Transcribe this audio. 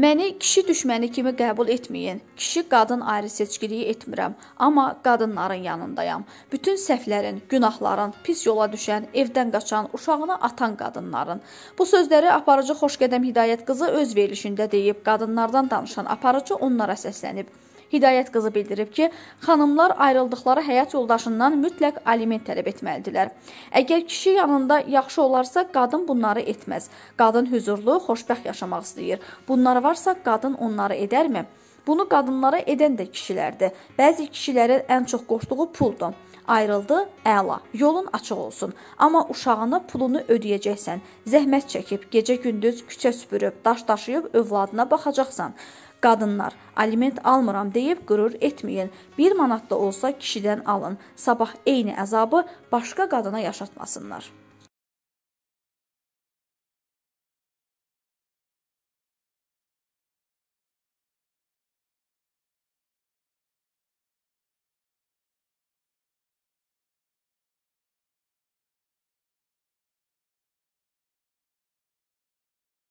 Məni kişi düşməni kimi qəbul etməyin. Kişi qadın ayrı seçkiliyi etmirəm, amma qadınların yanındayam. Bütün səhvlərin, günahların, pis yola düşən, evdən qaçan, uşağını atan qadınların. Bu sözləri aparıcı Xoşqədəm Hidayət qızı öz verilişində deyib, qadınlardan danışan aparıcı onlara səslənib. Hidayət qızı bildirib ki, xanımlar ayrıldıqları həyat yoldaşından mütləq aliment tələb etməlidirlər. Əgər kişi yanında yaxşı olarsa, qadın bunları etməz. Qadın hüzurlu, xoşbəxt yaşamaq istəyir. Bunlar varsa, qadın onları edərmi? Bunu qadınlara edən də kişilərdir. Bəzi kişilərin ən çox qoşduğu puldur. Ayrıldı, əla. Yolun açıq olsun. Amma uşağına pulunu ödəyəcəksən. Zəhmət çəkib, gecə-gündüz küçə süpürüb, daş daşıyıb övladına baxacaqsan. Qadınlar, aliment almıram deyib qürur etməyin. 1 manat da olsa kişidən alın. Sabah eyni əzabı başqa qadına yaşatmasınlar.